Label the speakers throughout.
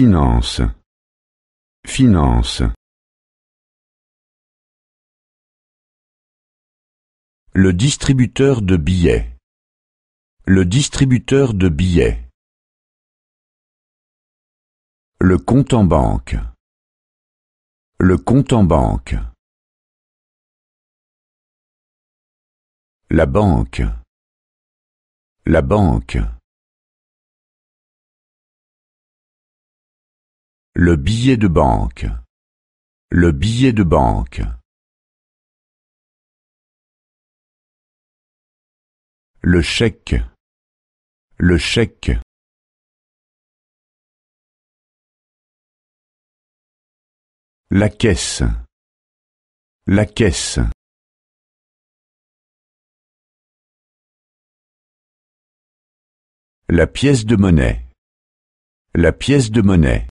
Speaker 1: Finance. Finance. Le distributeur de billets. Le distributeur de billets. Le compte en banque. Le compte en banque. La banque. La banque. Le billet de banque. Le billet de banque. Le chèque. Le chèque. La caisse. La caisse. La pièce de monnaie. La pièce de monnaie.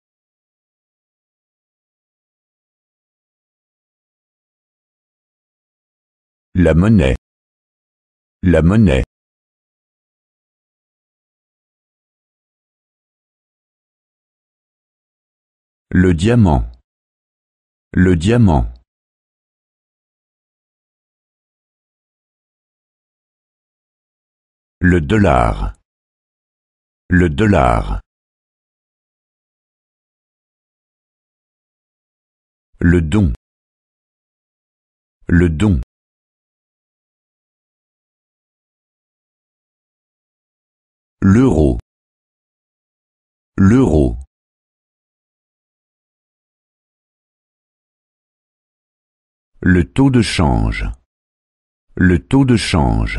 Speaker 1: La monnaie La monnaie Le diamant Le diamant Le dollar Le dollar Le don le don l'euro l'euro Le taux de change. Le taux de change.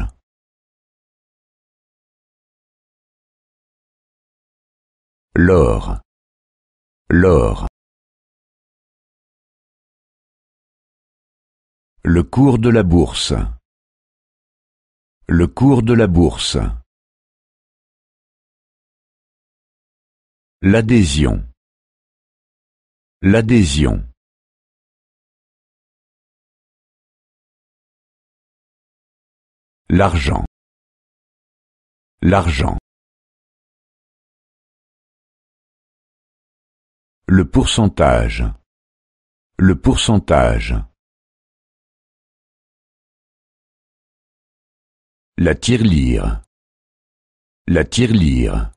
Speaker 1: L'or. L'or. Le cours de la bourse. Le cours de la bourse. L'adhésion L'adhésion L'argent L'argent Le pourcentage. Le pourcentage. La tirelire. La tirelire.